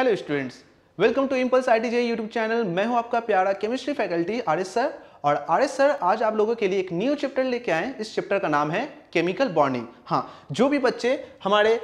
Hello students welcome to Impulse I ITJ YouTube channel मैं हूं आपका प्यारा chemistry faculty R S sir और आर एस सर आज आप लोगों के लिए एक न्यू चैप्टर लेके आए इस चैप्टर का नाम है केमिकल बॉन्डिंग हाँ जो भी बच्चे हमारे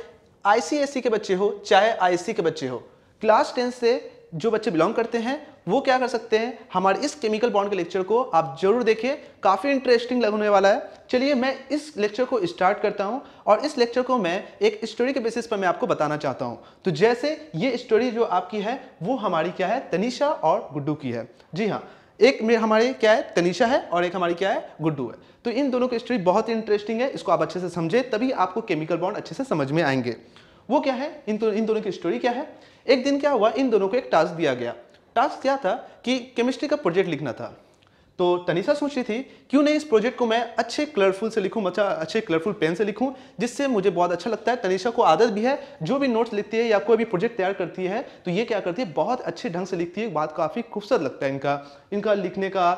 आईसीएससी के बच्चे हो चाहे आईसी के बच्चे हो क्लास टेंथ से जो बच्चे बिलोंग करते हैं वो क्या कर सकते हैं हमारे इस केमिकल बॉन्ड के लेक्चर को आप जरूर देखिए काफ़ी इंटरेस्टिंग लगने वाला है चलिए मैं इस लेक्चर को स्टार्ट करता हूं और इस लेक्चर को मैं एक स्टोरी के बेसिस पर मैं आपको बताना चाहता हूँ तो जैसे ये स्टोरी जो आपकी है वो हमारी क्या है तनिषा और गुड्डू की है जी हाँ एक मेरे हमारी क्या है तनिषा है और एक हमारी क्या है गुड्डू है तो इन दोनों की स्टोरी बहुत इंटरेस्टिंग है इसको आप अच्छे से समझे तभी आपको केमिकल बॉन्ड अच्छे से समझ में आएंगे वो क्या है इन, इन दोनों की स्टोरी क्या है एक दिन क्या हुआ इन दोनों को एक टास्क दिया गया टास्क क्या था कि केमिस्ट्री का प्रोजेक्ट लिखना था तो तनिषा सोच रही थी क्यों नहीं इस प्रोजेक्ट को मैं अच्छे कलरफुल से लिखूं अच्छा अच्छे कलरफुल पेन से लिखूं जिससे मुझे बहुत अच्छा लगता है तनिषा को आदत भी है जो भी नोट्स लिखती है या कोई भी प्रोजेक्ट तैयार करती है तो ये क्या करती है बहुत अच्छे ढंग से लिखती है बात काफ़ी खूबसूरत लगता है इनका इनका लिखने का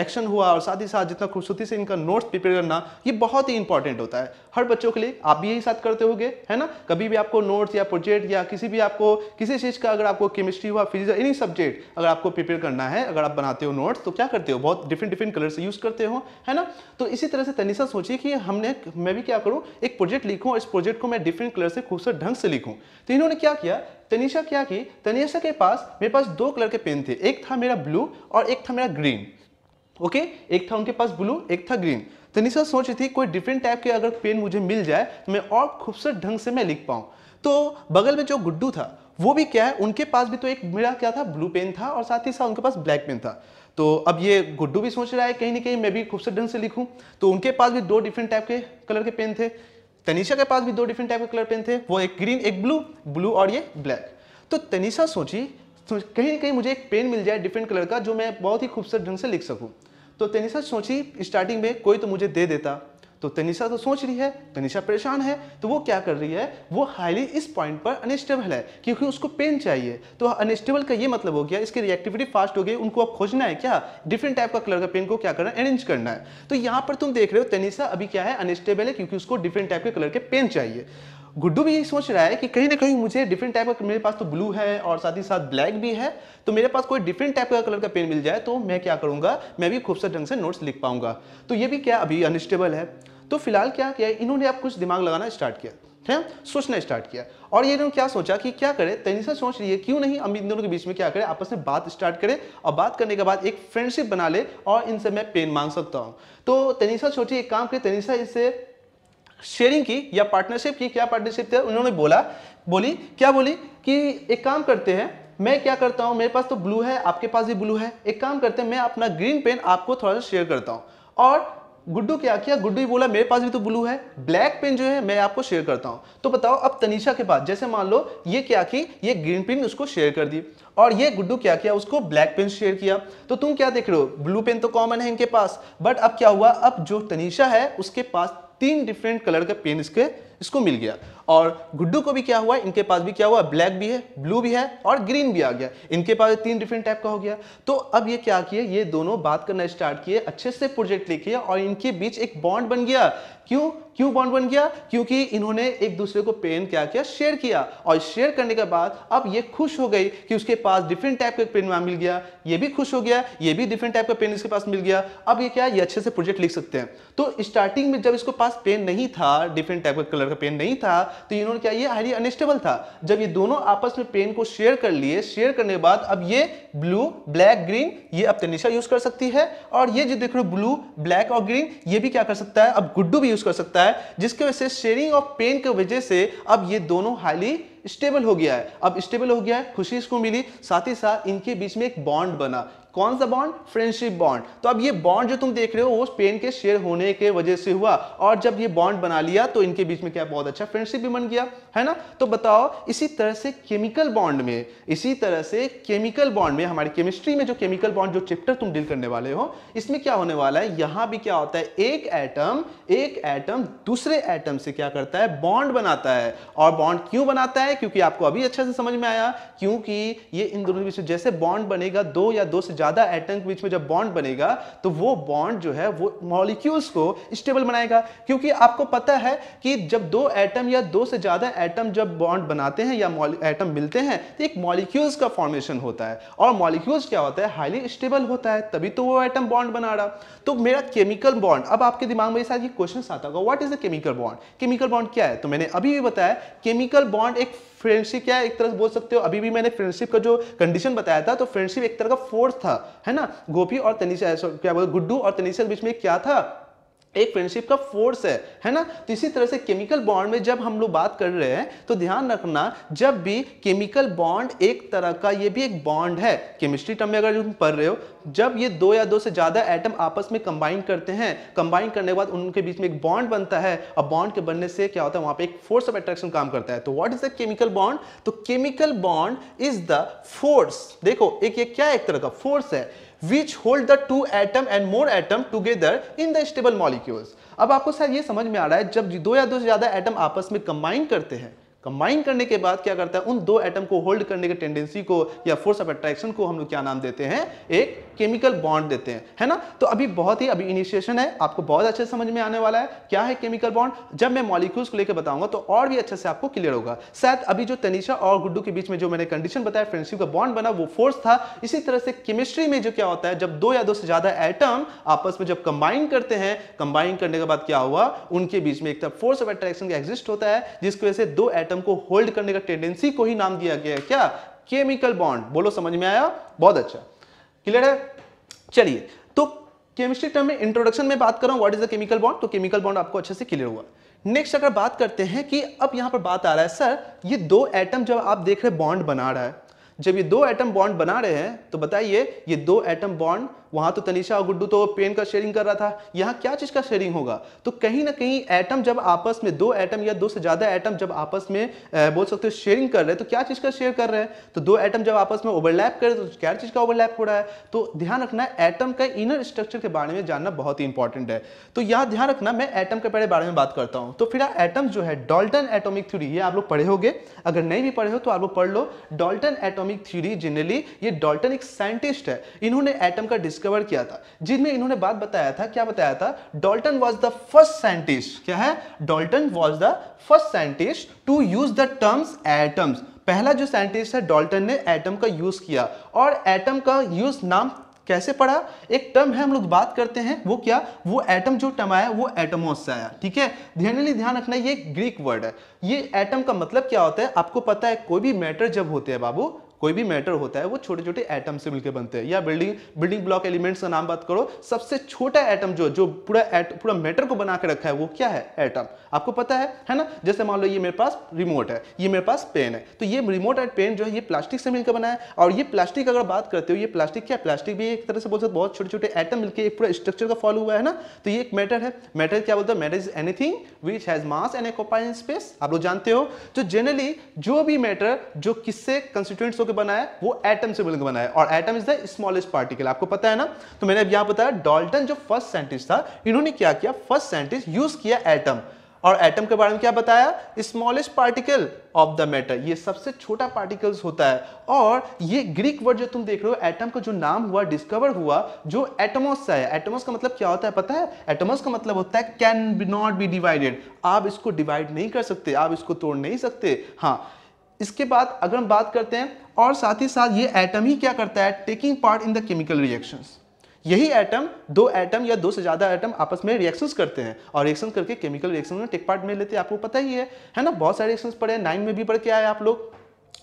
एक्शन हुआ और साथ ही साथ जितना खूबसूरती से इनका नोट्स प्रिपेयर करना ये बहुत ही इंपॉर्टेंट होता है हर बच्चों के लिए आप भी यही साथ करते हो है ना कभी भी आपको नोट्स या प्रोजेक्ट या किसी भी आपको किसी चीज़ का अगर आपको केमिस्ट्री हुआ फिजिक्स एनी सब्जेक्ट अगर आपको प्रिपेयर करना है अगर आप बनाते हो नोट्स तो क्या करते हो बहुत बहुत डिफरेंट डिफरेंट कलर से यूज करते हो है ना तो इसी तरह से तनिषा सोचिए कि हमने मैं भी क्या करूँ एक प्रोजेक्ट लिखूँ और इस प्रोजेक्ट को मैं डिफरेंट कलर से खूबसूरत ढंग से लिखूँ तो इन्होंने क्या किया तनिषा क्या की तनिषा के पास मेरे पास दो कलर के पेन थे एक था मेरा ब्लू और एक था मेरा ग्रीन ओके okay? एक था उनके पास ब्लू एक था ग्रीन तनिषा सोच रही थी कोई डिफरेंट टाइप के अगर पेन मुझे मिल जाए तो मैं और खूबसूरत ढंग से मैं लिख पाऊँ तो बगल में जो गुड्डू था वो भी क्या है उनके पास भी तो एक मेरा क्या था ब्लू पेन था और साथ ही साथ उनके पास ब्लैक पेन था तो अब ये गुड्डू भी सोच रहा है कहीं ना कहीं मैं भी खूबसूरत ढंग से लिखूँ तो उनके पास भी दो डिफरेंट टाइप के कलर के पेन थे तनिषा के पास भी दो डिफरेंट टाइप के कलर पेन थे वो एक ग्रीन एक ब्लू ब्लू और ये ब्लैक तो तनिषा सोची तो कहीं ना कहीं मुझे एक पेन मिल जाए डिफरेंट कलर का जो मैं बहुत ही खूबसूरत ढंग से लिख सकूँ तो तनिषा सोची स्टार्टिंग में कोई तो मुझे दे देता तो तनिषा तो सोच रही है तनिषा परेशान है तो वो क्या कर रही है वो हाईली इस पॉइंट पर अनस्टेबल है क्योंकि उसको पेन चाहिए तो अनस्टेबल का ये मतलब हो गया इसकी रिएक्टिविटी फास्ट हो गई उनको अब खोजना है क्या डिफरेंट टाइप का कलर का पेन को क्या करना है अरेंज करना है तो यहाँ पर तुम देख रहे हो तनिषा अभी क्या है अनस्टेबल है क्योंकि उसको डिफरेंट टाइप के कलर के पेन चाहिए गुड्डू भी यही सोच रहा है कि कहीं ना कहीं मुझे डिफरेंट टाइप का मेरे पास तो ब्लू है और साथ ही साथ ब्लैक भी है तो मेरे पास कोई डिफरेंट टाइप का कलर का पेन मिल जाए तो मैं क्या करूँगा मैं भी खूबसूरत ढंग से नोट्स लिख पाऊंगा तो ये भी क्या अभी अनस्टेबल है तो फिलहाल क्या किया इन्होंने अब कुछ दिमाग लगाना स्टार्ट किया है सोचना स्टार्ट किया और ये इन्होंने क्या सोचा कि क्या करे तेनिसा सोच रही है क्यों नहीं हम इन दोनों के बीच में क्या करें आपस में बात स्टार्ट करें और बात करने के बाद एक फ्रेंडशिप बना ले और इनसे मैं पेन मांग सकता हूँ तो तेनिसा सोचिए एक काम करे तेनिसा इससे शेयरिंग की या पार्टनरशिप की क्या पार्टनरशिप थी उन्होंने बोला बोली क्या बोली कि एक काम करते हैं मैं क्या करता हूँ मेरे पास तो ब्लू है आपके पास भी ब्लू है एक काम करते हैं मैं अपना ग्रीन पेन आपको थोड़ा सा शेयर करता हूँ और गुड्डू क्या किया गुड्डू ही बोला मेरे पास भी तो ब्लू है ब्लैक पेन जो है मैं आपको शेयर करता हूँ तो बताओ अब तनिषा के पास जैसे मान लो ये क्या की ये ग्रीन पेन उसको शेयर कर दी और ये गुड्डू क्या किया उसको ब्लैक पेन शेयर किया तो तुम क्या देख रहे हो ब्लू पेन तो कॉमन है इनके पास बट अब क्या हुआ अब जो तनिषा है उसके पास तीन डिफरेंट कलर के पेन इसके इसको मिल गया और गुड्डू को भी क्या हुआ इनके पास भी क्या हुआ ब्लैक भी है ब्लू भी है और ग्रीन भी आ गया इनके पास तीन डिफरेंट टाइप का हो गया तो अब ये क्या किए ये दोनों बात करना स्टार्ट किए अच्छे से प्रोजेक्ट लिखे और इनके बीच एक बॉन्ड बन गया क्यों क्यों बॉन्ड बन गया क्योंकि इन्होंने एक दूसरे को पेन क्या किया शेयर किया और शेयर करने के बाद अब ये खुश हो गई कि उसके पास डिफरेंट टाइप का पेन मिल गया ये भी खुश हो गया ये भी डिफरेंट टाइप का पेन इसके पास मिल गया अब ये क्या ये अच्छे से प्रोजेक्ट लिख सकते हैं तो स्टार्टिंग में जब इसको पास पेन नहीं था डिफरेंट टाइप का कलर कलर का पेन नहीं था तो इन्होंने क्या ये हाईली अनस्टेबल था जब ये दोनों आपस में पेन को शेयर कर लिए शेयर करने के बाद अब ये ब्लू ब्लैक ग्रीन ये अब तनिशा यूज कर सकती है और ये जो देख रहे हो ब्लू ब्लैक और ग्रीन ये भी क्या कर सकता है अब गुड्डू भी यूज कर सकता है जिसकी वजह से शेयरिंग ऑफ पेन की वजह से अब ये दोनों हाईली स्टेबल हो गया है अब स्टेबल हो गया है खुशी इसको मिली साथ ही साथ इनके बीच में एक बॉन्ड बना कौन सा बॉन्ड फ्रेंडशिप बॉन्ड तो अब ये बॉन्ड जो तुम देख रहे हो वो स्पेन के शेयर होने के वजह से हुआ और जब ये बॉन्ड बना लिया तो इनके बीच में क्या बहुत अच्छा फ्रेंडशिप भी बन गया है ना तो बताओ इसी तरह से केमिकल बॉन्ड में इसी तरह से केमिकल बॉन्ड में हमारी केमिस्ट्री में जो केमिकल बॉन्ड जो चैप्टर तुम डील करने वाले हो इसमें क्या होने वाला है यहां भी क्या होता है एक एटम एक एटम दूसरे एटम से क्या करता है बॉन्ड बनाता है और बॉन्ड क्यों बनाता है क्योंकि आपको अभी अच्छा से समझ में आया क्योंकि ये इन दोनों जैसे बॉन्ड बनेगा दो या दो से ज्यादा ज़्यादा एटम के बीच में जब बॉन्ड बनेगा तो वो बॉन्ड जो है वो मॉलिक्यूल्स को स्टेबल बनाएगा क्योंकि आपको पता है कि जब दो एटम या दो से ज़्यादा एटम जब बॉन्ड बनाते हैं या एटम मिलते हैं तो एक मॉलिक्यूल्स का फॉर्मेशन होता है और मॉलिक्यूल्स क्या होता है हाईली स्टेबल होता है तभी तो वो एटम बॉन्ड बना रहा तो मेरा केमिकल बॉन्ड अब आपके दिमाग में साथ ये क्वेश्चन आता होगा what is the chemical bond chemical bond क्या है तो मैंने अभी भी बताया केमिकल बॉन्ड एक फ्रेंडशिप क्या है एक तरह से बोल सकते हो अभी भी मैंने फ्रेंडशिप का जो कंडीशन बताया था तो फ्रेंडशिप एक तरह का फोर्स था है ना गोपी और तनिषा क्या बोल गुड्डू और तनिषा के बीच में क्या था एक फ्रेंडशिप का फोर्स है है ना तो इसी तरह से केमिकल बॉन्ड में जब हम लोग बात कर रहे हैं तो ध्यान रखना जब भी केमिकल बॉन्ड एक तरह का ये भी एक बॉन्ड है केमिस्ट्री टर्म में अगर तुम पढ़ रहे हो जब ये दो या दो से ज़्यादा एटम आपस में कंबाइन करते हैं कंबाइन करने के बाद उनके बीच में एक बॉन्ड बनता है और बॉन्ड के बनने से क्या होता है वहां पर एक फोर्स ऑफ अट्रैक्शन काम करता है तो what is the chemical bond तो chemical bond is the force देखो एक ये क्या एक तरह का फोर्स है which hold the two atom and more atom together in the stable molecules अब आपको सर ये समझ में आ रहा है जब दो या दो से ज्यादा एटम आपस में कंबाइन करते हैं कंबाइन करने के बाद क्या करता है उन दो एटम को होल्ड करने के टेंडेंसी को या फोर्स ऑफ अट्रैक्शन को हम लोग क्या नाम देते हैं एक केमिकल बॉन्ड देते हैं है ना तो अभी बहुत ही अभी इनिशिएशन है आपको बहुत अच्छे समझ में आने वाला है क्या है केमिकल बॉन्ड जब मैं मॉलिक्यूल्स को लेकर बताऊंगा तो और भी अच्छे से आपको क्लियर होगा शायद अभी जो तनिषा और गुड्डू के बीच में जो मैंने कंडीशन बताया फ्रेंडशिप का बॉन्ड बना वो फोर्स था इसी तरह से केमिस्ट्री में जो क्या होता है जब दो या दो से ज्यादा एटम आपस में जब कंबाइन करते हैं कंबाइन करने के बाद क्या हुआ उनके बीच में एक तरफ फोर्स ऑफ अट्रैक्शन का एग्जिस्ट होता है जिसकी वजह से दो एटम को होल्ड करने का टेंडेंसी को ही नाम दिया गया है क्या केमिकल बॉन्ड बोलो समझ में आया बहुत अच्छा क्लियर है चलिए तो केमिस्ट्री टर्म में इंट्रोडक्शन में बात कर रहा हूं what is the chemical bond तो केमिकल बॉन्ड आपको अच्छे से क्लियर हुआ नेक्स्ट अगर बात करते हैं कि अब यहां पर बात आ रहा है सर ये दो एटम जब आप देख रहे बॉन्ड बना रहा है जब ये दो एटम बॉन्ड बना रहे हैं तो बताइए ये दो एटम बॉन्ड वहां तो तनिषा और गुड्डू तो पेन का शेयरिंग कर रहा था यहाँ क्या चीज का शेयरिंग होगा तो कहीं ना कहीं एटम जब आपस में दो एटम या दो से ज्यादा एटम जब आपस में बोल सकते हो शेयरिंग कर रहे हैं तो क्या चीज का शेयर कर रहे हैं तो दो एटम जब आपस में ओवरलैप कर रहे तो क्या चीज का ओवरलैप हो रहा है तो ध्यान रखना एटम का इनर स्ट्रक्चर के बारे में जानना बहुत ही इंपॉर्टेंट है तो यहाँ ध्यान रखना मैं एटम के पहले बारे में बात करता हूँ तो फिर एटम जो है डॉल्टन एटोमिक थ्यूरी ये आप लोग पढ़े होगे अगर नहीं भी पढ़े हो तो आप लोग पढ़ लो Dalton atomic atomic theory generally ये डॉल्टन एक साइंटिस्ट है इन्होंने एटम का डिस्कवर किया था जिनमें इन्होंने बात बताया था क्या बताया था Dalton was the first scientist क्या है Dalton was the first scientist to use the terms atoms पहला जो साइंटिस्ट है डॉल्टन ने एटम का यूज किया और एटम का यूज नाम कैसे पढ़ा एक टर्म है हम लोग बात करते हैं वो क्या वो एटम जो टर्म आया वो एटमोस से आया ठीक है ध्यान ध्यान रखना ये ग्रीक वर्ड है ये एटम का मतलब क्या होता है आपको पता है कोई भी मैटर जब होते हैं बाबू कोई भी मैटर होता है वो छोटे छोटे एटम से मिलकर बनते हैं या बिल्डिंग बिल्डिंग ब्लॉक एलिमेंट्स का नाम बात करो सबसे छोटा एटम जो जो पूरा पूरा मैटर को बना के रखा है वो क्या है एटम आपको पता है है ना जैसे मान लो ये मेरे पास रिमोट है ये मेरे पास पेन है तो ये रिमोट एंड पेन जो है ये प्लास्टिक से मिलकर बना है और ये प्लास्टिक अगर बात करते हो ये प्लास्टिक क्या प्लास्टिक भी एक तरह से बोल सकते बहुत छोटे छोटे एटम मिलकर एक पूरा स्ट्रक्चर का फॉलो हुआ है ना तो ये एक मैटर है मैटर क्या बोलता है matter is anything which has mass and occupying space आप लोग जानते हो तो जनरली जो भी मैटर जो किससे कंस्टिट्यूएंट्स होकर बना है वो एटम से मिलकर बना है और atom is the smallest particle आपको पता है ना तो मैंने अब यहां बताया डॉल्टन जो फर्स्ट साइंटिस्ट था इन्होंने क्या किया फर्स्ट साइंटिस्ट यूज किया एटम और एटम के बारे में क्या बताया smallest particle of the matter ये सबसे छोटा पार्टिकल्स होता है और ये ग्रीक वर्ड जो तुम देख रहे हो एटम का जो नाम हुआ डिस्कवर हुआ जो एटमोस से है एटमोस का मतलब क्या होता है पता है एटमोस का मतलब होता है can be not be divided आप इसको डिवाइड नहीं कर सकते आप इसको तोड़ नहीं सकते हाँ इसके बाद अगर हम बात करते हैं और साथ ही साथ ये एटम ही क्या करता है taking part in the chemical reactions यही एटम दो एटम या दो से ज़्यादा एटम आपस में रिएक्शंस करते हैं और रिएक्शन करके केमिकल रिएक्शन में टेक पार्ट में लेते हैं आपको पता ही है है ना बहुत सारे रिएक्शंस पढ़े हैं नाइन में भी पढ़ के आए आप लोग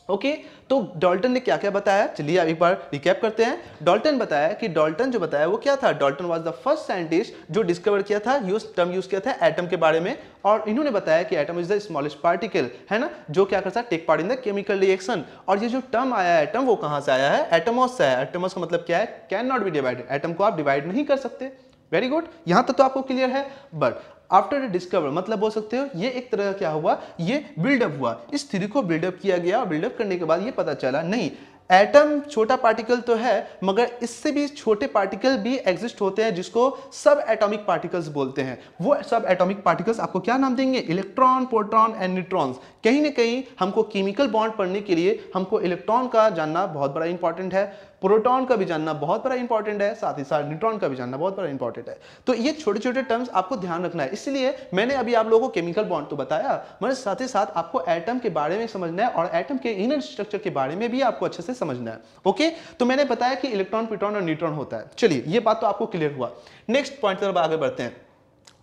ओके okay, तो डॉल्टन ने क्या क्या बताया चलिए अब एक बार रिकैप करते हैं डॉल्टन बताया कि डॉल्टन जो बताया वो क्या था Dalton was the first scientist जो डिस्कवर किया था यूज टर्म यूज किया था एटम के बारे में और इन्होंने बताया कि atom is the smallest particle है ना जो क्या करता है take part in the chemical reaction और ये जो टर्म आया है एटम वो कहां से आया है एटमोस से आया एटमोस का मतलब क्या है can not be divided atom को आप डिवाइड नहीं कर सकते वेरी गुड यहां तक तो आपको क्लियर है बट आफ्टर द डिस्कवर मतलब बोल सकते हो ये एक तरह का क्या हुआ ये बिल्डअप हुआ इस थ्री को बिल्डअप किया गया और बिल्डअप करने के बाद ये पता चला नहीं एटम छोटा पार्टिकल तो है मगर इससे भी छोटे पार्टिकल भी एग्जिस्ट होते हैं जिसको सब एटॉमिक पार्टिकल्स बोलते हैं वो सब एटॉमिक पार्टिकल्स आपको क्या नाम देंगे इलेक्ट्रॉन प्रोटॉन एंड न्यूट्रॉन्स कहीं ना कहीं हमको केमिकल बॉन्ड पढ़ने के लिए हमको इलेक्ट्रॉन का जानना बहुत बड़ा इंपॉर्टेंट है प्रोटॉन का भी जानना बहुत बड़ा इंपॉर्टेंट है साथ ही साथ न्यूट्रॉन का भी जानना बहुत बड़ा इंपॉर्टेंट है तो ये छोटे छोटे टर्म्स आपको ध्यान रखना है इसलिए मैंने अभी आप लोगों को केमिकल बॉन्ड तो बताया मगर साथ ही साथ आपको एटम के बारे में समझना है और एटम के इनर स्ट्रक्चर के बारे में भी आपको अच्छे से समझना है ओके तो मैंने बताया कि इलेक्ट्रॉन प्रोटॉन और न्यूट्रॉन होता है चलिए ये बात तो आपको क्लियर हुआ नेक्स्ट पॉइंट तरफ आगे बढ़ते हैं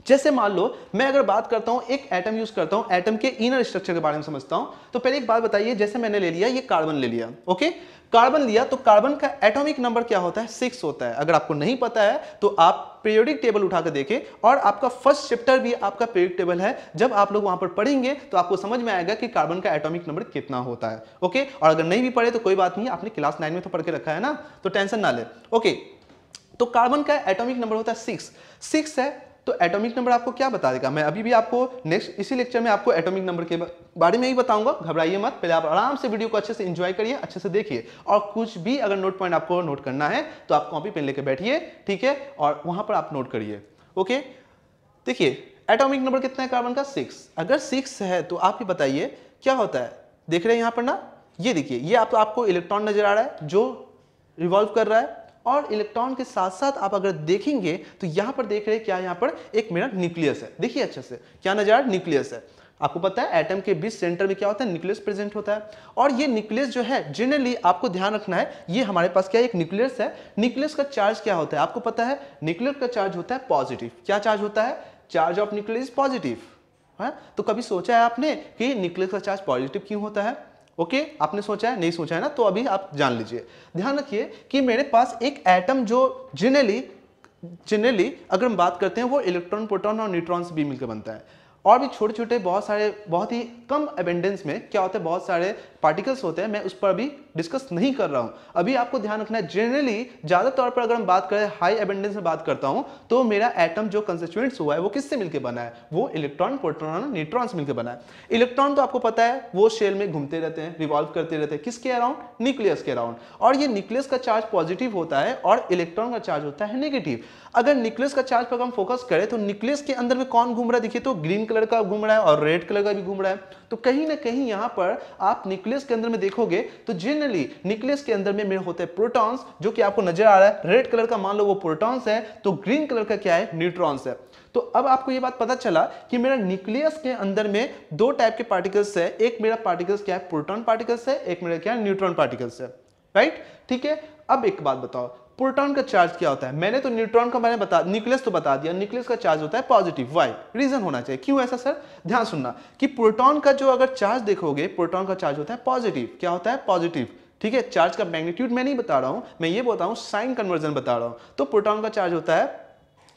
जैसे मान लो मैं अगर बात करता हूं एक एटम यूज करता हूं एटम के इनर स्ट्रक्चर के बारे में समझता हूं तो पहले एक बात बताइए जैसे मैंने ले लिया ये कार्बन ले लिया ओके कार्बन लिया तो कार्बन का एटॉमिक नंबर क्या होता है सिक्स होता है अगर आपको नहीं पता है तो आप पीरियोडिक टेबल उठाकर देखें और आपका फर्स्ट चैप्टर भी आपका पीरियोडिक टेबल है जब आप लोग वहां पर पढ़ेंगे तो आपको समझ में आएगा कि कार्बन का एटॉमिक नंबर कितना होता है ओके और अगर नहीं भी पढ़े तो कोई बात नहीं आपने क्लास नाइन में तो पढ़ के रखा है ना तो टेंशन ना ले ओके तो कार्बन का एटॉमिक नंबर होता है सिक्स सिक्स है तो एटॉमिक नंबर आपको क्या बता देगा मैं अभी भी आपको नेक्स्ट इसी लेक्चर में आपको एटॉमिक नंबर के बारे में ही बताऊंगा घबराइए मत पहले आप आराम से वीडियो को अच्छे से इंजॉय करिए अच्छे से देखिए और कुछ भी अगर नोट पॉइंट आपको नोट करना है तो आप कॉपी पेन लेके बैठिए ठीक है और वहां पर आप नोट करिए ओके देखिए एटोमिक नंबर कितना है कार्बन का सिक्स अगर सिक्स है तो आप ही बताइए क्या होता है देख रहे हैं यहाँ पर ना ये देखिए ये आप तो आपको इलेक्ट्रॉन नजर आ रहा है जो रिवॉल्व कर रहा है और इलेक्ट्रॉन के साथ साथ आप अगर देखेंगे तो यहाँ पर देख रहे हैं क्या यहाँ पर एक मेरा न्यूक्लियस है देखिए अच्छे से क्या नजर न्यूक्लियस है आपको पता है एटम के बीच सेंटर में क्या होता है न्यूक्लियस प्रेजेंट होता है और ये न्यूक्लियस जो है जनरली आपको ध्यान रखना है ये हमारे पास क्या एक न्यूक्लियस है न्यूक्लियस का चार्ज क्या होता है आपको पता है न्यूक्लियर का चार्ज होता है पॉजिटिव क्या चार्ज होता है चार्ज ऑफ न्यूक्लियस पॉजिटिव है हाँ? तो कभी सोचा है आपने कि न्यूक्लियस का चार्ज पॉजिटिव क्यों होता है ओके okay? आपने सोचा है नहीं सोचा है ना तो अभी आप जान लीजिए ध्यान रखिए कि मेरे पास एक एटम जो जिनरली जिनरली अगर हम बात करते हैं वो इलेक्ट्रॉन प्रोटॉन और न्यूट्रॉन्स भी मिलकर बनता है और भी छोटे छोटे बहुत सारे बहुत ही कम एबेंडेंस में क्या होता है बहुत सारे पार्टिकल्स होते हैं मैं उस पर भी डिस्कस नहीं कर रहा हूं अभी आपको ध्यान रखना है जनरली ज़्यादा तौर पर अगर हम बात करें हाई एबेंडेंस में बात करता हूं तो मेरा एटम जो कंस्टिट्यूएंट्स हुआ है वो किससे मिलकर बना है वो इलेक्ट्रॉन प्रोटोन न्यूट्रॉन से मिलकर बना है इलेक्ट्रॉन तो आपको पता है वो शेल में घूमते रहते हैं रिवॉल्व करते रहते हैं किसके अराउंड न्यूक्लियस के अराउंड और ये न्यूक्लियस का चार्ज पॉजिटिव होता है और इलेक्ट्रॉन का चार्ज होता है नेगेटिव अगर न्यूक्लियस का चार्ज पर हम फोकस करें तो न्यूक्लियस के अंदर में कौन घूम रहा है देखिए तो ग्रीन कलर का घूम रहा है और रेड कलर का भी घूम रहा है तो कहीं ना कहीं यहां पर आप न्यूक्लियस के अंदर में देखोगे तो जिन फाइनली न्यूक्लियस के अंदर में मेरे होते हैं प्रोटॉन्स जो कि आपको नजर आ रहा है रेड कलर का मान लो वो प्रोटॉन्स है तो ग्रीन कलर का क्या है न्यूट्रॉन्स है तो अब आपको ये बात पता चला कि मेरा न्यूक्लियस के अंदर में दो टाइप के पार्टिकल्स है एक मेरा पार्टिकल्स क्या है प्रोटॉन पार्टिकल्स है एक मेरा क्या है न्यूट्रॉन पार्टिकल्स है राइट ठीक है अब एक बात बताओ प्रोटॉन का चार्ज क्या होता है मैंने तो न्यूट्रॉन का मैंने बता न्यूक्लियस तो बता दिया न्यूक्लियस का चार्ज होता है पॉजिटिव वाई रीजन होना चाहिए क्यों ऐसा सर ध्यान सुनना कि प्रोटॉन का जो अगर चार्ज देखोगे प्रोटॉन का चार्ज होता है पॉजिटिव क्या होता है पॉजिटिव ठीक है चार्ज का मैग्नीट्यूड मैं नहीं बता रहा हूं मैं ये बता रहा हूं साइन कन्वर्जन बता रहा हूं तो प्रोटॉन का चार्ज होता है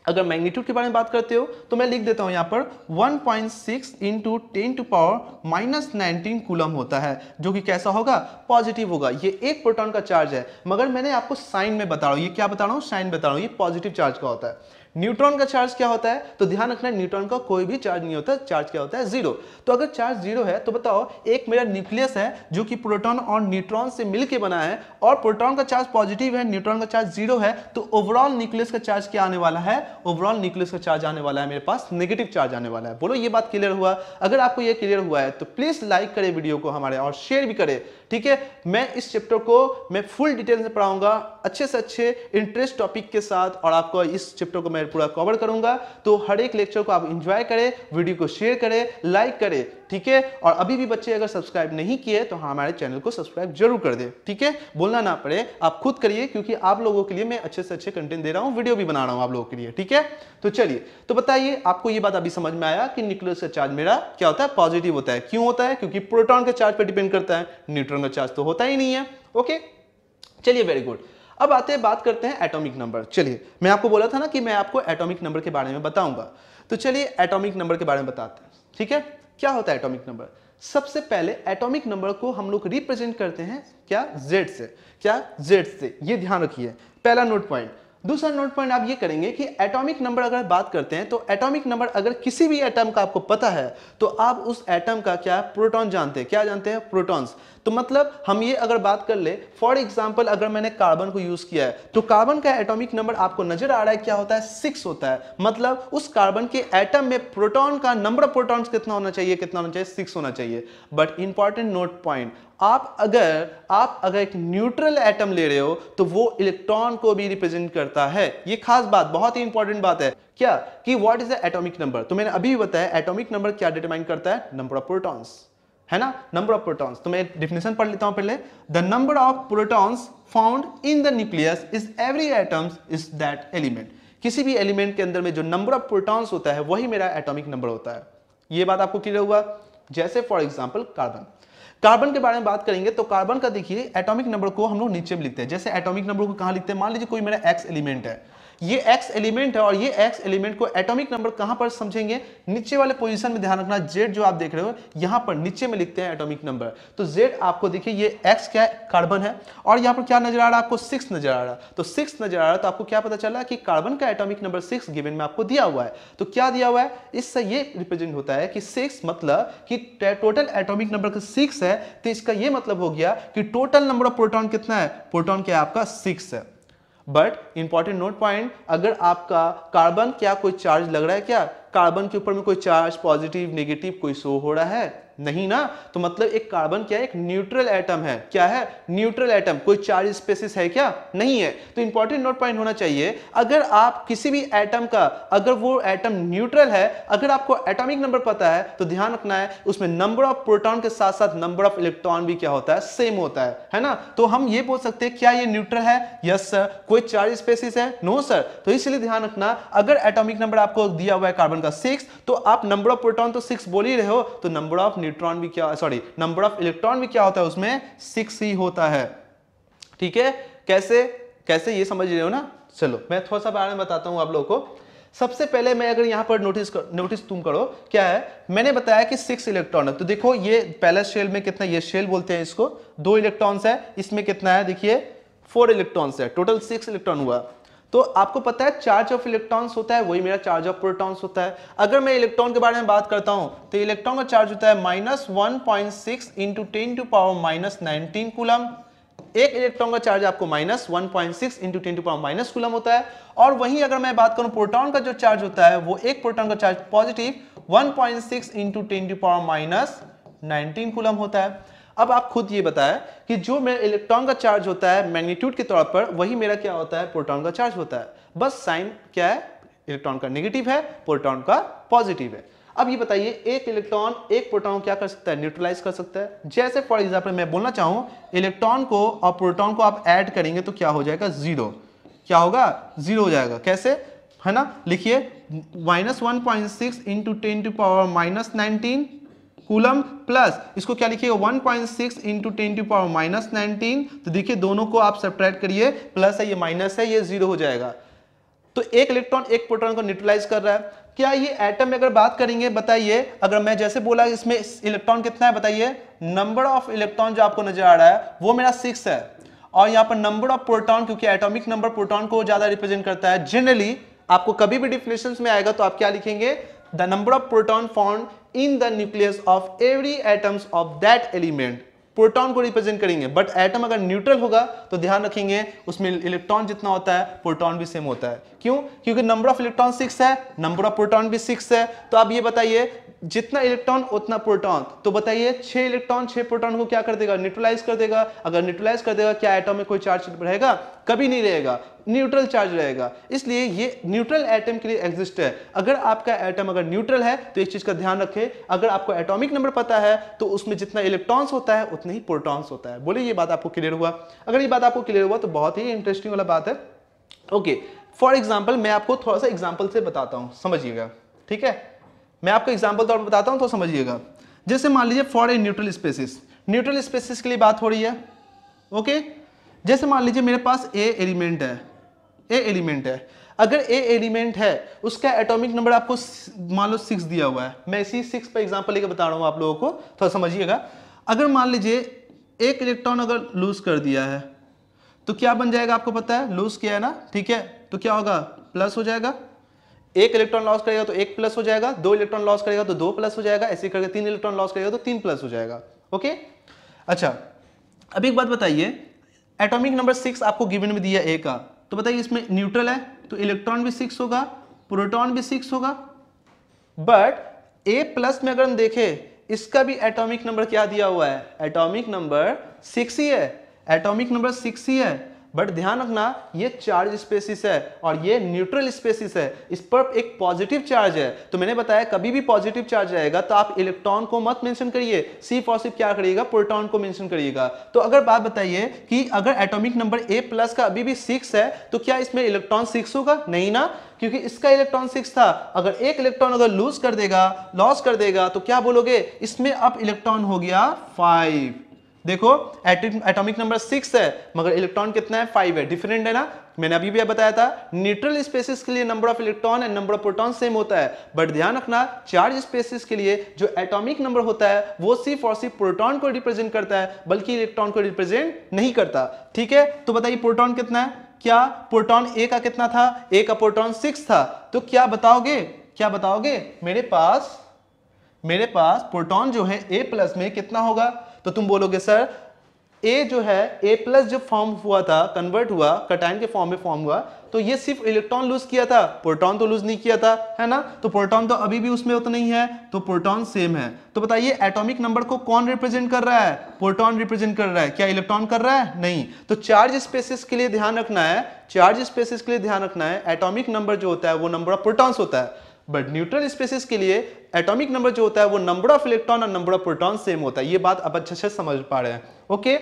अगर मैग्नीट्यूड के बारे में बात करते हो तो मैं लिख देता हूं यहाँ पर 1.6 point six into ten to power minus nineteen coulomb होता है जो कि कैसा होगा पॉजिटिव होगा ये एक प्रोटॉन का चार्ज है मगर मैंने आपको साइन में बता रहा हूं ये क्या बता रहा हूं साइन बता रहा हूं ये पॉजिटिव चार्ज का होता है न्यूट्रॉन का चार्ज क्या होता है तो ध्यान रखना न्यूट्रॉन का कोई भी चार्ज नहीं होता चार्ज क्या होता है जीरो तो अगर चार्ज जीरो है तो बताओ एक मेरा न्यूक्लियस है जो कि प्रोटॉन और न्यूट्रॉन से मिलकर बना है और प्रोटॉन का चार्ज पॉजिटिव है न्यूट्रॉन का चार्ज जीरो है तो ओवरऑल न्यूक्लियस का चार्ज क्या आने वाला है ओवरऑल न्यूक्लियस का चार्ज आने वाला है मेरे पास नेगेटिव चार्ज आने वाला है बोलो ये बात क्लियर हुआ अगर आपको यह क्लियर हुआ है तो प्लीज लाइक करे वीडियो को हमारे और शेयर भी करे ठीक है मैं इस चैप्टर को मैं फुल डिटेल से पढ़ाऊंगा अच्छे से अच्छे इंटरेस्ट टॉपिक के साथ और आपको इस चैप्टर को मैं पूरा कवर करूंगा तो हर एक लेक्चर को आप इंजॉय करें वीडियो को शेयर करें लाइक करें ठीक है और अभी भी बच्चे अगर सब्सक्राइब नहीं किए तो हाँ हमारे चैनल को सब्सक्राइब जरूर कर दे ठीक है बोलना ना पड़े आप खुद करिए क्योंकि आप लोगों के लिए मैं अच्छे से अच्छे कंटेंट दे रहा हूँ वीडियो भी बना रहा हूँ आप लोगों के लिए ठीक है तो चलिए तो बताइए आपको ये बात अभी समझ में आया कि न्यूक्लियस का चार्ज मेरा क्या होता है पॉजिटिव होता है क्यों होता है क्योंकि प्रोटॉन के चार्ज पर डिपेंड करता है न्यूट्रॉन का चार्ज तो होता ही नहीं है ओके चलिए वेरी गुड अब आते हैं बात करते हैं एटॉमिक नंबर चलिए मैं आपको बोला था ना कि मैं आपको एटॉमिक नंबर के बारे में बताऊंगा तो चलिए एटॉमिक नंबर के बारे में बताते हैं ठीक है क्या होता है एटॉमिक नंबर सबसे पहले एटॉमिक नंबर को हम लोग रिप्रेजेंट करते हैं क्या जेड से क्या जेड से ये ध्यान रखिए पहला नोट पॉइंट दूसरा नोट पॉइंट आप ये करेंगे कि एटॉमिक नंबर अगर बात करते हैं तो एटॉमिक नंबर अगर किसी भी एटम का आपको पता है तो आप उस एटम का क्या प्रोटॉन जानते हैं क्या जानते हैं प्रोटॉन्स तो मतलब हम ये अगर बात कर ले फॉर एग्जाम्पल अगर मैंने कार्बन को यूज किया है तो कार्बन का एटॉमिक नंबर आपको नजर आ रहा है क्या होता है सिक्स होता है मतलब उस कार्बन के एटम में प्रोटॉन का नंबर ऑफ कितना होना चाहिए कितना होना चाहिए सिक्स होना चाहिए बट इंपॉर्टेंट नोट पॉइंट आप अगर आप अगर एक न्यूट्रल एटम ले रहे हो तो वो इलेक्ट्रॉन को भी रिप्रेजेंट करता है ये खास बात बहुत ही इंपॉर्टेंट बात है क्या कि what is the atomic number तो मैंने अभी बताया एटॉमिक नंबर क्या डिटरमाइन करता है नंबर ऑफ प्रोटॉन्स है ना नंबर ऑफ प्रोटॉन्स तो मैं डिफिनेशन पढ़ लेता हूं पहले the number of protons found in the nucleus is every atoms is that element किसी भी एलिमेंट के अंदर में जो नंबर ऑफ प्रोटॉन्स होता है वही मेरा एटॉमिक नंबर होता है ये बात आपको क्लियर हुआ जैसे फॉर एग्जाम्पल कार्बन कार्बन के बारे में बात करेंगे तो कार्बन का देखिए एटॉमिक नंबर को हम लोग नीचे में लिखते हैं जैसे एटॉमिक नंबर को कहां लिखते हैं मान लीजिए कोई मेरा एक्स एलिमेंट है ये एक्स एलिमेंट है और ये एक्स एलिमेंट को एटॉमिक नंबर कहां पर समझेंगे नीचे वाले पोजीशन में ध्यान रखना जेड जो आप देख रहे हो यहां पर नीचे में लिखते हैं एटॉमिक नंबर तो जेड आपको देखिए ये x क्या कार्बन है और यहां पर क्या नजर आ रहा है आपको सिक्स नजर आ रहा तो सिक्स नजर आ रहा है तो आपको क्या पता चला कि कार्बन का एटॉमिक नंबर सिक्स गिवन में आपको दिया हुआ है तो क्या दिया हुआ है इससे ये रिप्रेजेंट होता है कि सिक्स मतलब कि टोटल एटॉमिक नंबर का सिक्स है तो इसका ये मतलब हो गया कि टोटल नंबर ऑफ प्रोटॉन कितना है प्रोटॉन क्या आपका सिक्स है बट इंपॉर्टेंट नोट पॉइंट अगर आपका कार्बन क्या कोई चार्ज लग रहा है क्या कार्बन के ऊपर में कोई चार्ज पॉजिटिव नेगेटिव कोई शो हो रहा है नहीं ना तो मतलब एक कार्बन क्या है एक न्यूट्रल एटम है क्या है न्यूट्रल एटम कोई चार्ज स्पेसिस है क्या नहीं है तो इंपॉर्टेंट नोट पॉइंट होना चाहिए अगर आप किसी भी एटम का अगर वो एटम न्यूट्रल है अगर आपको एटॉमिक नंबर पता है तो ध्यान रखना है उसमें नंबर ऑफ प्रोटॉन के साथ साथ नंबर ऑफ इलेक्ट्रॉन भी क्या होता है सेम होता है है ना तो हम ये बोल सकते हैं क्या ये न्यूट्रल है यस सर कोई चार्ज स्पेसिस है नो सर तो इसलिए ध्यान रखना अगर एटॉमिक नंबर आपको दिया हुआ है कार्बन का सिक्स तो आप नंबर ऑफ प्रोटॉन तो सिक्स बोल ही रहे हो तो नंबर ऑफ न्यूट्रॉन भी क्या सॉरी नंबर ऑफ इलेक्ट्रॉन भी क्या होता है उसमें सिक्स ही होता है ठीक है कैसे कैसे ये समझ रहे हो ना चलो मैं थोड़ा सा बारे में बताता हूँ आप लोगों को सबसे पहले मैं अगर यहाँ पर नोटिस कर, नोटिस तुम करो क्या है मैंने बताया कि सिक्स इलेक्ट्रॉन है तो देखो ये पहले शेल में कितना ये शेल बोलते हैं इसको दो इलेक्ट्रॉन्स है इसमें कितना है देखिए फोर इलेक्ट्रॉन्स है टोटल सिक्स इलेक्ट्रॉन हुआ तो आपको पता है चार्ज ऑफ इलेक्ट्रॉन्स होता है वही मेरा चार्ज ऑफ प्रोटॉन्स होता है अगर मैं इलेक्ट्रॉन के बारे में बात करता हूं तो इलेक्ट्रॉन का चार्ज होता है minus one point six into ten to power minus nineteen coulomb एक इलेक्ट्रॉन का चार्ज आपको minus one point six into ten to power minus coulomb होता है और वहीं अगर मैं बात करूं प्रोटॉन का जो चार्ज होता है वो एक प्रोटॉन का charge positive one point six into ten to power minus nineteen coulomb होता है अब आप खुद ये बताएं कि जो मेरा इलेक्ट्रॉन का चार्ज होता है मैग्नीट्यूड के तौर पर वही मेरा क्या होता है प्रोटॉन का चार्ज होता है बस साइन क्या है इलेक्ट्रॉन का नेगेटिव है प्रोटॉन का पॉजिटिव है अब ये बताइए एक इलेक्ट्रॉन एक प्रोटॉन क्या कर सकता है न्यूट्रलाइज कर सकता है जैसे फॉर एग्जाम्पल मैं बोलना चाहूँ इलेक्ट्रॉन को और प्रोटॉन को आप ऐड करेंगे तो क्या हो जाएगा जीरो क्या होगा जीरो हो जाएगा कैसे है ना लिखिए minus one point six into ten to power minus nineteen coulomb plus इसको क्या लिखिएगा 1.6 point six into ten to power minus nineteen तो देखिए दोनों को आप सब्ट्रैक्ट करिए प्लस है ये माइनस है ये जीरो हो जाएगा तो एक इलेक्ट्रॉन एक प्रोटॉन को न्यूट्रलाइज कर रहा है क्या ये एटम में अगर बात करेंगे बताइए अगर मैं जैसे बोला इसमें इलेक्ट्रॉन कितना है बताइए नंबर ऑफ इलेक्ट्रॉन जो आपको नजर आ रहा है वो मेरा सिक्स है और यहाँ पर नंबर ऑफ प्रोटॉन क्योंकि एटॉमिक नंबर प्रोटॉन को ज्यादा रिप्रेजेंट करता है जनरली आपको कभी भी डिफिनेशन में आएगा तो आप क्या लिखेंगे the number of proton found in the nucleus of every atoms of that element proton को रिप्रेजेंट करेंगे बट एटम अगर न्यूट्रल होगा तो ध्यान रखेंगे उसमें इलेक्ट्रॉन जितना होता है प्रोटॉन भी सेम होता है क्यों क्योंकि नंबर ऑफ इलेक्ट्रॉन सिक्स है नंबर ऑफ प्रोटॉन भी सिक्स है तो आप ये बताइए जितना इलेक्ट्रॉन उतना प्रोटॉन तो बताइए छह इलेक्ट्रॉन छह प्रोटॉन को क्या कर देगा न्यूट्रलाइज कर देगा अगर न्यूट्रलाइज कर देगा क्या एटम में कोई चार्ज रहेगा कभी नहीं रहेगा न्यूट्रल चार्ज रहेगा इसलिए ये न्यूट्रल एटम के लिए एग्जिस्ट है अगर आपका एटम अगर न्यूट्रल है तो इस चीज का ध्यान रखें अगर आपको एटॉमिक नंबर पता है तो उसमें जितना इलेक्ट्रॉन्स होता है उतना ही प्रोटॉन्स होता है बोले ये बात आपको क्लियर हुआ अगर ये बात आपको क्लियर हुआ तो बहुत ही इंटरेस्टिंग वाला बात है ओके फॉर एग्जाम्पल मैं आपको थोड़ा सा एग्जाम्पल से बताता हूँ समझिएगा ठीक है मैं आपको एग्जाम्पल तौर पर बताता हूँ तो समझिएगा जैसे मान लीजिए for a neutral species neutral species के लिए बात हो रही है ओके जैसे मान लीजिए मेरे पास ए एलिमेंट है ए एलिमेंट है अगर ए एलिमेंट है उसका एटॉमिक नंबर आपको मान लो सिक्स दिया हुआ है मैं इसी सिक्स पर एग्जाम्पल लेकर बता रहा हूँ आप लोगों को थोड़ा तो समझिएगा अगर मान लीजिए एक इलेक्ट्रॉन अगर लूज कर दिया है तो क्या बन जाएगा आपको पता है लूज किया है ना ठीक है तो क्या होगा प्लस हो जाएगा एक इलेक्ट्रॉन लॉस करेगा तो एक प्लस हो जाएगा दो इलेक्ट्रॉन लॉस करेगा तो दो प्लस हो जाएगा ऐसे करके तीन इलेक्ट्रॉन लॉस करेगा तो तीन प्लस हो जाएगा ओके अच्छा अब एक बात बताइए एटॉमिक नंबर सिक्स आपको गिवन में दिया ए का तो बताइए इसमें न्यूट्रल है तो इलेक्ट्रॉन भी सिक्स होगा प्रोटॉन भी सिक्स होगा बट ए प्लस में अगर हम देखें इसका भी एटॉमिक नंबर क्या दिया हुआ है एटॉमिक नंबर सिक्स ही है एटॉमिक नंबर सिक्स ही है बट ध्यान रखना ये चार्ज स्पेसिस है और ये न्यूट्रल स्पेसिस है इस पर एक पॉजिटिव चार्ज है तो मैंने बताया कभी भी पॉजिटिव चार्ज आएगा तो आप इलेक्ट्रॉन को मत मेंशन करिए सी फॉसिप क्या करिएगा प्रोटॉन को मेंशन करिएगा तो अगर बात बताइए कि अगर एटॉमिक नंबर ए प्लस का अभी भी सिक्स है तो क्या इसमें इलेक्ट्रॉन सिक्स होगा नहीं ना क्योंकि इसका इलेक्ट्रॉन सिक्स था अगर एक इलेक्ट्रॉन अगर लूज कर देगा लॉस कर देगा तो क्या बोलोगे इसमें अब इलेक्ट्रॉन हो गया फाइव देखो एटॉमिक नंबर सिक्स है मगर इलेक्ट्रॉन कितना है फाइव है डिफरेंट है ना मैंने अभी भी बताया था न्यूट्रल स्पेसिस के लिए number of electron and number of proton same होता है बट ध्यान रखना चार्ज स्पेसिस के लिए जो एटॉमिक नंबर होता है वो सिर्फ और सिर्फ प्रोटॉन को रिप्रेजेंट करता है बल्कि इलेक्ट्रॉन को रिप्रेजेंट नहीं करता ठीक है तो बताइए प्रोटॉन कितना है क्या प्रोटॉन ए का कितना था ए का प्रोटॉन सिक्स था तो क्या बताओगे क्या बताओगे मेरे पास मेरे पास प्रोटॉन जो है ए प्लस में कितना होगा तो तुम बोलोगे सर ए जो है ए प्लस जब फॉर्म हुआ था कन्वर्ट हुआ कटाइन के फॉर्म में फॉर्म हुआ तो ये सिर्फ इलेक्ट्रॉन लूज किया था प्रोटॉन तो लूज नहीं किया था है ना तो प्रोटॉन तो अभी भी उसमें उतना ही है तो प्रोटॉन सेम है तो बताइए एटॉमिक नंबर को कौन रिप्रेजेंट कर रहा है प्रोटॉन रिप्रेजेंट कर रहा है क्या इलेक्ट्रॉन कर रहा है नहीं तो चार्ज स्पेसिस के लिए ध्यान रखना है चार्ज स्पेसिस के लिए ध्यान रखना है एटोमिक नंबर जो होता है वो नंबर ऑफ प्रोटॉन्स होता है बट न्यूट्रल स्पेसिस के लिए एटॉमिक नंबर जो होता है वो नंबर ऑफ इलेक्ट्रॉन और नंबर ऑफ प्रोटॉन सेम होता है ये बात आप अच्छे से समझ पा रहे हैं ओके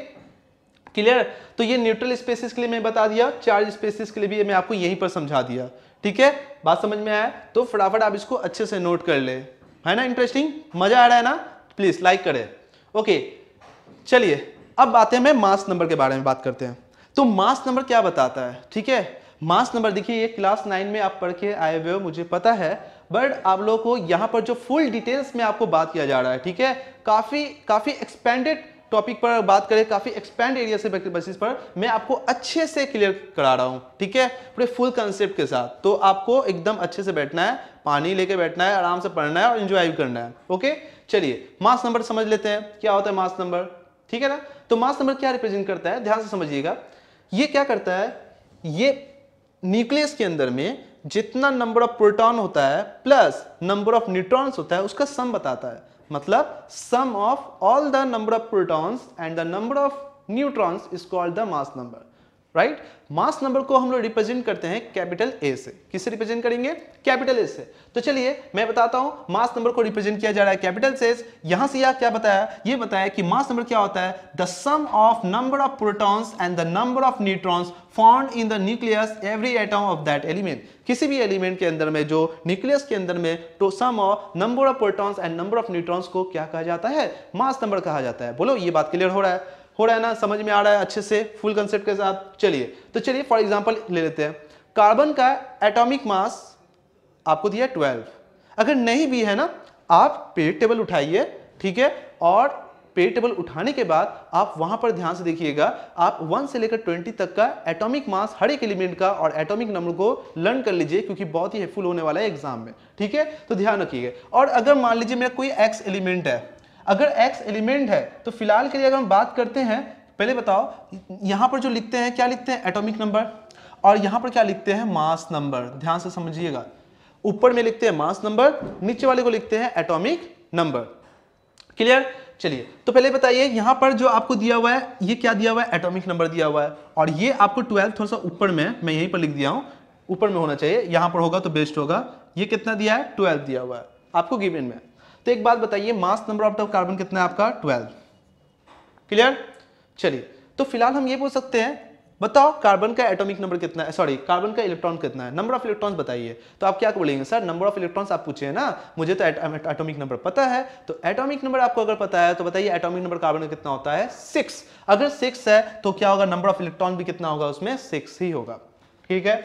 क्लियर तो ये न्यूट्रल स्पेसिस के लिए मैं बता दिया चार्ज स्पेसिस के लिए भी मैं आपको यहीं पर समझा दिया ठीक है बात समझ में आया तो फटाफट आप इसको अच्छे से नोट कर ले है ना इंटरेस्टिंग मजा आ रहा है ना प्लीज लाइक करें ओके चलिए अब बातें हैं मास नंबर के बारे में बात करते हैं तो मास नंबर क्या बताता है ठीक है मास नंबर देखिए ये क्लास नाइन में आप पढ़ के आए हुए हो मुझे पता है बट आप लोग को यहां पर जो फुल डिटेल्स में आपको बात किया जा रहा है ठीक है काफ़ी काफ़ी एक्सपेंडेड टॉपिक पर बात करें काफ़ी एक्सपेंड एरिया से बेसिस पर मैं आपको अच्छे से क्लियर करा रहा हूं ठीक है पूरे फुल कंसेप्ट के साथ तो आपको एकदम अच्छे से बैठना है पानी लेके बैठना है आराम से पढ़ना है और इन्जॉय भी करना है ओके चलिए मास नंबर समझ लेते हैं क्या होता है मास नंबर ठीक है ना तो मास नंबर क्या रिप्रेजेंट करता है ध्यान से समझिएगा ये क्या करता है ये न्यूक्लियस के अंदर में जितना नंबर ऑफ प्रोटॉन होता है प्लस नंबर ऑफ न्यूट्रॉन्स होता है उसका सम बताता है मतलब sum of all the number of protons and the number of neutrons is called the mass number right mass number को हम लोग रिप्रेजेंट करते हैं कैपिटल ए से किससे रिप्रेजेंट करेंगे कैपिटल ए से तो चलिए मैं बताता हूं मास नंबर को रिप्रेजेंट किया जा रहा है कैपिटल से यहां से यह क्या बताया ये बताया कि मास नंबर क्या होता है the sum of number of protons and the number of neutrons found in the nucleus every atom of that element किसी भी एलिमेंट के अंदर में जो न्यूक्लियस के अंदर में तो sum of number of protons and number of neutrons को क्या कहा जाता है मास नंबर कहा जाता है बोलो ये बात क्लियर हो रहा है हो रहा है ना समझ में आ रहा है अच्छे से फुल कंसेप्ट के साथ चलिए तो चलिए फॉर एग्जाम्पल ले लेते हैं कार्बन का एटॉमिक मास आपको दिया ट्वेल्व अगर नहीं भी है ना आप पेड टेबल उठाइए ठीक है और पेड टेबल उठाने के बाद आप वहां पर ध्यान से देखिएगा आप वन से लेकर ट्वेंटी तक का एटॉमिक मास हर एक एलिमेंट का और एटॉमिक नंबर को लर्न कर लीजिए क्योंकि बहुत ही हेल्पफुल होने वाला है एग्जाम में ठीक है तो ध्यान रखिएगा और अगर मान लीजिए मेरा कोई एक्स एलिमेंट है अगर x एलिमेंट है तो फिलहाल के लिए अगर हम बात करते हैं पहले बताओ यहाँ पर जो लिखते हैं क्या लिखते हैं एटॉमिक नंबर और यहाँ पर क्या लिखते हैं मास नंबर ध्यान से समझिएगा ऊपर में लिखते हैं मास नंबर नीचे वाले को लिखते हैं एटॉमिक नंबर क्लियर चलिए तो पहले बताइए यहाँ पर जो आपको दिया हुआ है ये क्या दिया हुआ है एटॉमिक नंबर दिया हुआ है और ये आपको ट्वेल्थ थोड़ा सा ऊपर में मैं यहीं पर लिख दिया हूँ ऊपर में होना चाहिए यहाँ पर होगा तो बेस्ट होगा ये कितना दिया है ट्वेल्थ दिया हुआ है आपको गिवन में तो एक बात बताइए मास नंबर ऑफ कार्बन कितना है आपका ट्वेल्व क्लियर चलिए तो फिलहाल हम ये पूछ सकते हैं बताओ कार्बन का एटॉमिक नंबर कितना है सॉरी कार्बन का इलेक्ट्रॉन कितना है नंबर ऑफ इलेक्ट्रॉन्स बताइए तो आप क्या बोलेंगे सर नंबर ऑफ इलेक्ट्रॉन्स आप पूछे ना मुझे तो एटॉमिक नंबर पता है तो एटॉमिक नंबर आपको अगर पता है तो बताइए एटॉमिक नंबर कार्बन का कितना होता है सिक्स अगर सिक्स है तो क्या होगा नंबर ऑफ इलेक्ट्रॉन भी कितना होगा उसमें सिक्स ही होगा ठीक है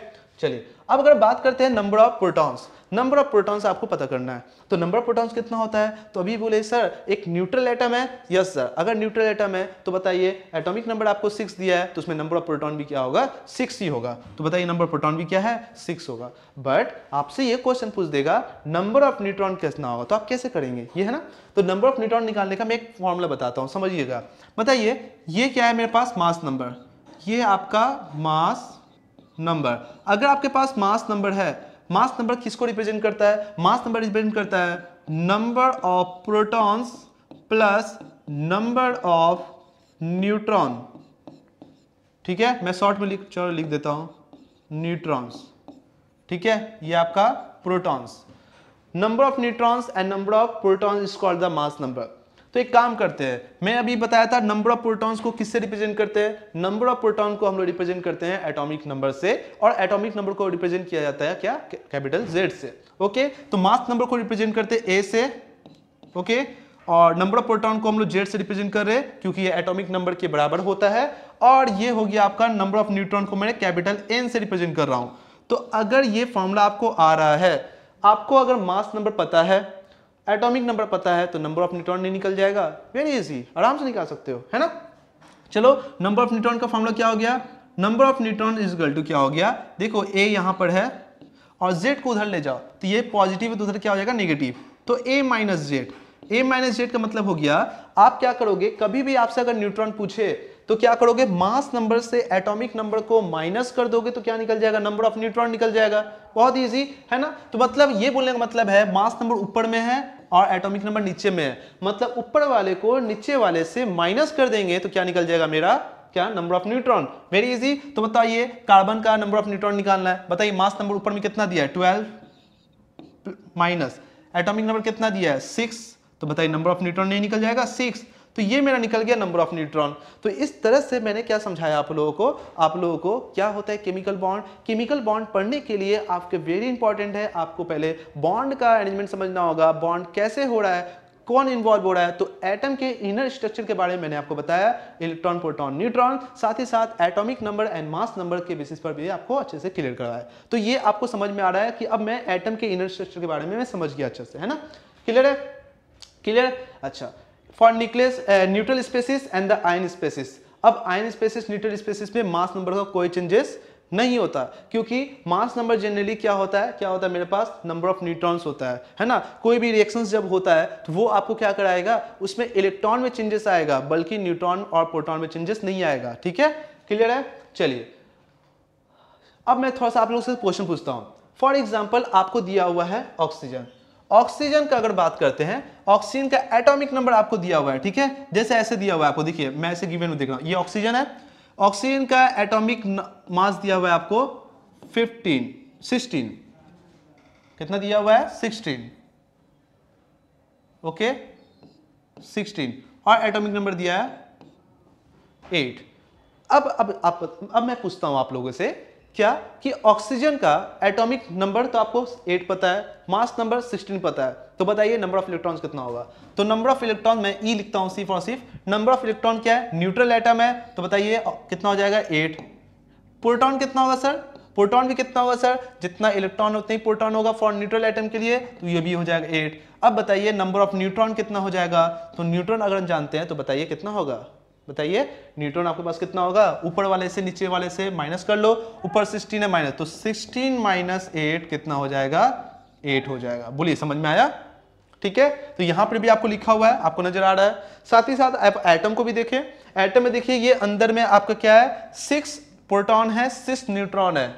चलिए अब अगर बात करते हैं number of protons number of protons आपको पता करना है तो नंबर ऑफ प्रोटॉन्स कितना होता है तो अभी बोले सर एक न्यूट्रल एटम है यस सर अगर न्यूट्रल एटम है तो बताइए एटॉमिक नंबर आपको सिक्स दिया है तो उसमें नंबर ऑफ प्रोटॉन भी क्या होगा सिक्स ही होगा तो बताइए नंबर ऑफ प्रोटॉन भी क्या है सिक्स होगा बट आपसे ये क्वेश्चन पूछ देगा नंबर ऑफ न्यूट्रॉन कितना होगा तो आप कैसे करेंगे ये है ना तो नंबर ऑफ न्यूट्रॉन निकालने का मैं एक फॉर्मूला बताता हूँ समझिएगा बताइए ये क्या है मेरे पास मास नंबर ये आपका मास नंबर अगर आपके पास मास नंबर है मास नंबर किसको रिप्रेजेंट करता है मास नंबर रिप्रेजेंट करता है number of protons plus number of neutron ठीक है मैं शॉर्ट में लिख चलो लिख देता हूं न्यूट्रॉन्स ठीक है ये आपका protons number of neutrons and number of protons is called the mass number तो एक काम करते हैं मैं अभी बताया था नंबर ऑफ प्रोटॉन्स को किससे रिप्रेजेंट करते हैं नंबर ऑफ प्रोटॉन को हम लोग रिप्रेजेंट करते हैं एटॉमिक नंबर से और एटॉमिक नंबर को रिप्रेजेंट किया जाता है क्या कैपिटल जेड से ओके तो मास नंबर को रिप्रेजेंट करते हैं ए से ओके और नंबर ऑफ प्रोटॉन को हम लोग जेड से रिप्रेजेंट कर रहे हैं क्योंकि ये एटॉमिक नंबर के बराबर होता है और ये हो गया आपका नंबर ऑफ न्यूट्रॉन को मैं कैपिटल एन से रिप्रेजेंट कर रहा हूं तो अगर ये फॉर्मूला आपको आ रहा है आपको अगर मास नंबर पता है एटॉमिक नंबर पता है तो नंबर ऑफ न्यूट्रॉन नहीं निकल जाएगा वेरी इजी आराम से निकाल सकते हो है ना चलो नंबर ऑफ न्यूट्रॉन का फॉर्मूला क्या हो गया number of neutron is equal to क्या हो गया देखो ए यहाँ पर है और जेड को उधर ले जाओ तो ये पॉजिटिव है तो उधर क्या हो जाएगा नेगेटिव तो A minus Z A minus Z का मतलब हो गया आप क्या करोगे कभी भी आपसे अगर न्यूट्रॉन पूछे तो क्या करोगे मास नंबर से एटॉमिक नंबर को माइनस कर दोगे तो क्या निकल जाएगा नंबर ऑफ न्यूट्रॉन निकल जाएगा बहुत इजी है ना तो मतलब ये बोलने का मतलब है मास नंबर ऊपर में है और एटॉमिक नंबर नीचे में है मतलब ऊपर वाले को नीचे वाले से माइनस कर देंगे तो क्या निकल जाएगा मेरा क्या number of neutron very easy तो बताइए कार्बन का नंबर ऑफ न्यूट्रॉन निकालना है बताइए मास नंबर ऊपर में कितना दिया है ट्वेल्व माइनस एटॉमिक नंबर कितना दिया है सिक्स तो बताइए नंबर ऑफ न्यूट्रॉन नहीं निकल जाएगा सिक्स तो ये मेरा निकल गया नंबर ऑफ न्यूट्रॉन तो इस तरह से मैंने क्या समझाया आप लोगों को आप लोगों को क्या होता है केमिकल बॉन्ड केमिकल बॉन्ड पढ़ने के लिए आपके वेरी इंपॉर्टेंट है आपको पहले बॉन्ड का अरेंजमेंट समझना होगा बॉन्ड कैसे हो रहा है कौन इन्वॉल्व हो रहा है तो एटम के इनर स्ट्रक्चर के बारे में मैंने आपको बताया इलेक्ट्रॉन प्रोटॉन न्यूट्रॉन साथ ही साथ atomic number and mass number के बेसिस पर भी आपको अच्छे से क्लियर करवाया तो ये आपको समझ में आ रहा है कि अब मैं एटम के इनर स्ट्रक्चर के बारे में मैं समझ गया अच्छे से है ना क्लियर है क्लियर अच्छा for nucleus neutral species and the ion species अब आयन स्पेसिस न्यूट्रल स्पेसिस में मास नंबर का कोई चेंजेस नहीं होता क्योंकि मास नंबर जनरली क्या होता है क्या होता है मेरे पास नंबर ऑफ न्यूट्रॉन्स होता है है ना कोई भी रिएक्शन जब होता है तो वो आपको क्या कराएगा उसमें इलेक्ट्रॉन में चेंजेस आएगा बल्कि न्यूट्रॉन और प्रोटॉन में चेंजेस नहीं आएगा ठीक है क्लियर है चलिए अब मैं थोड़ा सा आप लोगों से क्वेश्चन पूछता हूँ फॉर एग्जाम्पल आपको दिया हुआ है ऑक्सीजन ऑक्सीजन का अगर बात करते हैं ऑक्सीजन का एटॉमिक नंबर आपको दिया हुआ है ठीक है जैसे ऐसे दिया हुआ है आपको देखिए मैं ऐसे गिवन में देख रहा हूं ये ऑक्सीजन है ऑक्सीजन का एटॉमिक मास दिया हुआ है आपको 15, 16 कितना दिया हुआ है 16, ओके okay? 16 और एटॉमिक नंबर दिया है 8 अब अब अब, अब मैं पूछता हूं आप लोगों से क्या कि ऑक्सीजन का एटॉमिक नंबर तो आपको 8 पता है मास नंबर 16 पता है तो बताइए नंबर ऑफ इलेक्ट्रॉन्स कितना होगा तो नंबर ऑफ इलेक्ट्रॉन मैं ई e लिखता हूं सिर्फ और सिर्फ नंबर ऑफ इलेक्ट्रॉन क्या है न्यूट्रल एटम है तो बताइए कितना हो जाएगा 8 प्रोटॉन कितना होगा सर प्रोटॉन भी कितना होगा सर जितना इलेक्ट्रॉन उतना ही प्रोटॉन होगा फॉर न्यूट्रल आइटम के लिए तो ये भी हो जाएगा एट अब बताइए नंबर ऑफ न्यूट्रॉन कितना हो जाएगा तो न्यूट्रॉन अगर हम जानते हैं तो बताइए कितना होगा बताइए न्यूट्रॉन आपके पास कितना होगा ऊपर वाले से नीचे वाले से माइनस कर लो ऊपर सिक्सटीन है माइनस तो सिक्सटीन माइनस एट कितना हो जाएगा एट हो जाएगा बोलिए समझ में आया ठीक है तो यहां पर भी आपको लिखा हुआ है आपको नजर आ रहा है साथ ही साथ आप एटम को भी देखें एटम में देखिए ये अंदर में आपका क्या है सिक्स प्रोटॉन है सिक्स न्यूट्रॉन है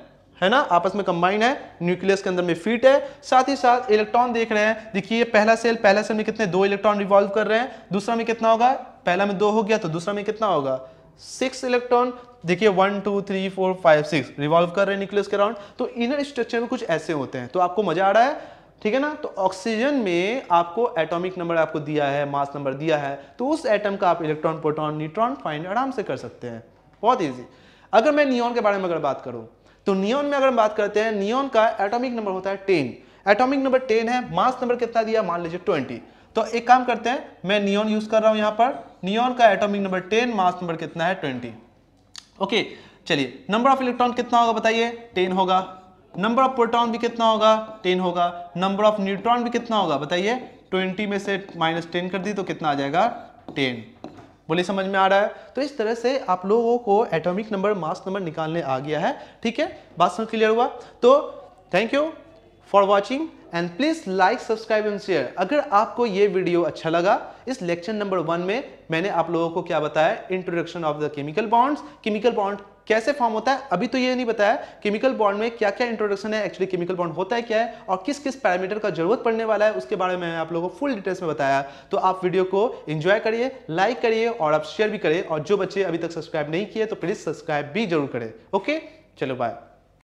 है ना आपस में कंबाइंड है न्यूक्लियस के अंदर में फिट है साथ ही साथ इलेक्ट्रॉन देख रहे हैं देखिए पहला सेल पहला सेल में कितने दो इलेक्ट्रॉन रिवॉल्व कर रहे हैं दूसरा में कितना होगा पहला में दो हो गया तो दूसरा में कितना होगा सिक्स इलेक्ट्रॉन देखिए one two three four five six revolve कर रहे हैं न्यूक्लियस के राउंड तो इनर स्ट्रक्चर में कुछ ऐसे होते हैं तो आपको मजा आ रहा है ठीक है ना तो ऑक्सीजन में आपको एटॉमिक नंबर आपको दिया है मास नंबर दिया है तो उस एटम का आप इलेक्ट्रॉन प्रोटॉन न्यूट्रॉन फाइंड आराम से कर सकते हैं बहुत ईजी अगर मैं नियॉन के बारे में अगर बात करूं तो नियोन में अगर हम बात करते हैं नियोन का एटॉमिक नंबर होता है टेन एटॉमिक नंबर टेन है मास नंबर कितना दिया मान लीजिए ट्वेंटी तो एक काम करते हैं मैं नियोन यूज कर रहा हूं यहां पर नियोन का atomic number ten mass number कितना है ट्वेंटी ओके चलिए नंबर ऑफ इलेक्ट्रॉन कितना होगा बताइए टेन होगा नंबर ऑफ प्रोटॉन भी कितना होगा टेन होगा नंबर ऑफ न्यूट्रॉन भी कितना होगा बताइए ट्वेंटी में से माइनस टेन कर दी तो कितना आ जाएगा टेन बोले समझ में आ रहा है तो इस तरह से आप लोगों को एटॉमिक नंबर मास नंबर निकालने आ गया है ठीक है बात समझ क्लियर हुआ तो thank you for watching and please like subscribe and share अगर आपको ये वीडियो अच्छा लगा इस लेक्चर नंबर वन में मैंने आप लोगों को क्या बताया introduction of the chemical bonds chemical bond कैसे फॉर्म होता है अभी तो ये नहीं बताया केमिकल बॉन्ड में क्या क्या इंट्रोडक्शन है एक्चुअली केमिकल बॉन्ड होता है क्या है और किस किस पैरामीटर का जरूरत पड़ने वाला है उसके बारे में आप लोगों को फुल डिटेल्स में बताया तो आप वीडियो को इंजॉय करिए लाइक करिए और आप शेयर भी करिए और जो बच्चे अभी तक सब्सक्राइब नहीं किए तो प्लीज सब्सक्राइब भी जरूर करें ओके चलो बाय